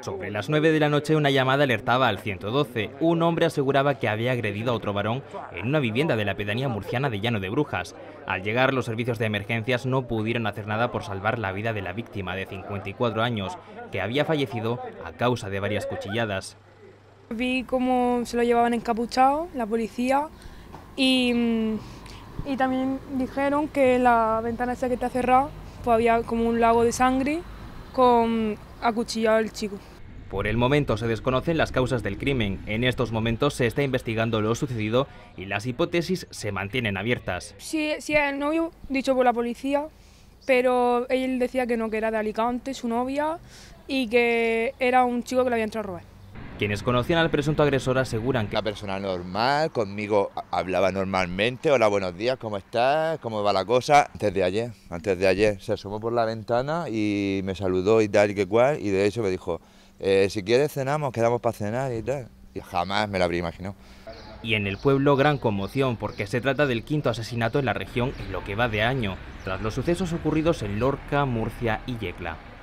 Sobre las 9 de la noche una llamada alertaba al 112. Un hombre aseguraba que había agredido a otro varón en una vivienda de la pedanía murciana de Llano de Brujas. Al llegar los servicios de emergencias no pudieron hacer nada por salvar la vida de la víctima de 54 años, que había fallecido a causa de varias cuchilladas. Vi cómo se lo llevaban encapuchado la policía y, también dijeron que la ventana esa que está cerrada pues había como un lago de sangre con acuchillado al chico. Por el momento se desconocen las causas del crimen. En estos momentos se está investigando lo sucedido y las hipótesis se mantienen abiertas. Sí, sí el novio, dicho por la policía, pero él decía que no, que era de Alicante, su novia, y que era un chico que le había entrado a robar. Quienes conocían al presunto agresor aseguran que... la persona normal, conmigo hablaba normalmente, hola, buenos días, ¿cómo estás? ¿Cómo va la cosa? Antes de ayer, antes de ayer, se asomó por la ventana y me saludó y tal y que cual, y de hecho me dijo, eh, si quieres cenamos, quedamos para cenar y tal. Y jamás me lo habría imaginado. Y en el pueblo gran conmoción porque se trata del quinto asesinato en la región en lo que va de año, tras los sucesos ocurridos en Lorca, Murcia y Yecla.